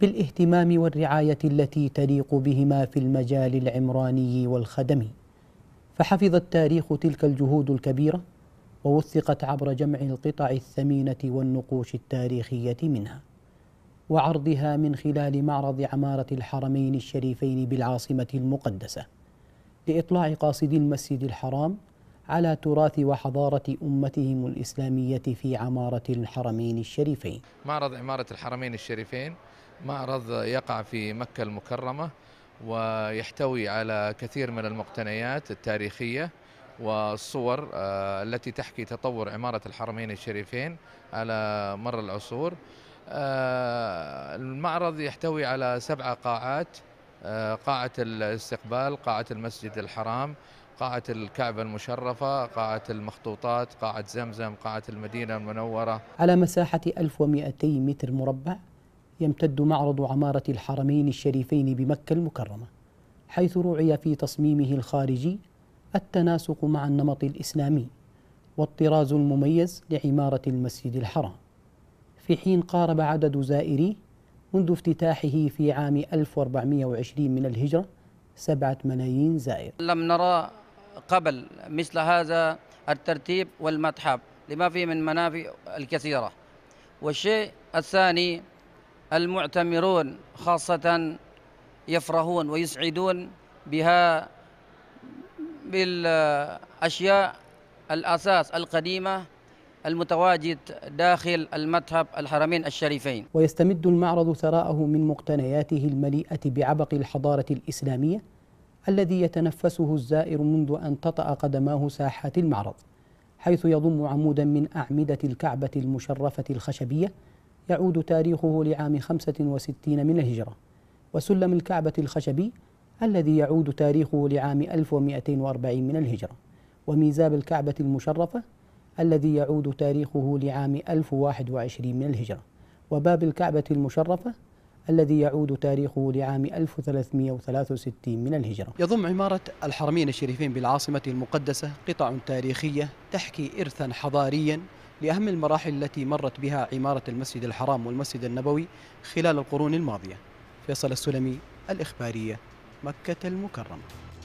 بالاهتمام والرعايه التي تليق بهما في المجال العمراني والخدمي فحفظ التاريخ تلك الجهود الكبيره ووثقت عبر جمع القطع الثمينه والنقوش التاريخيه منها وعرضها من خلال معرض عماره الحرمين الشريفين بالعاصمه المقدسه لاطلاع قاصدي المسجد الحرام على تراث وحضارة أمتهم الإسلامية في عمارة الحرمين الشريفين معرض عمارة الحرمين الشريفين معرض يقع في مكة المكرمة ويحتوي على كثير من المقتنيات التاريخية والصور آه، التي تحكي تطور عمارة الحرمين الشريفين على مر العصور آه، المعرض يحتوي على سبع قاعات آه، قاعة الاستقبال قاعة المسجد الحرام قاعة الكعبة المشرفة قاعة المخطوطات قاعة زمزم قاعة المدينة المنورة على مساحة 1200 متر مربع يمتد معرض عمارة الحرمين الشريفين بمكة المكرمة حيث رعي في تصميمه الخارجي التناسق مع النمط الإسلامي والطراز المميز لعمارة المسجد الحرام في حين قارب عدد زائريه منذ افتتاحه في عام 1420 من الهجرة سبعة ملايين زائر لم نرى قبل مثل هذا الترتيب والمتحف لما فيه من منافع الكثيرة والشيء الثاني المعتمرون خاصة يفرحون ويسعدون بها بالأشياء الأساس القديمة المتواجد داخل المتحف الحرمين الشريفين ويستمد المعرض ثراءه من مقتنياته المليئة بعبق الحضارة الإسلامية الذي يتنفسه الزائر منذ أن تطأ قدماه ساحات المعرض حيث يضم عمودا من أعمدة الكعبة المشرفة الخشبية يعود تاريخه لعام 65 من الهجرة وسلم الكعبة الخشبي الذي يعود تاريخه لعام 1240 من الهجرة وميزاب الكعبة المشرفة الذي يعود تاريخه لعام 1021 من الهجرة وباب الكعبة المشرفة الذي يعود تاريخه لعام 1363 من الهجرة يضم عمارة الحرمين الشريفين بالعاصمة المقدسة قطع تاريخية تحكي إرثا حضاريا لأهم المراحل التي مرت بها عمارة المسجد الحرام والمسجد النبوي خلال القرون الماضية فيصل السلمي الإخبارية مكة المكرمة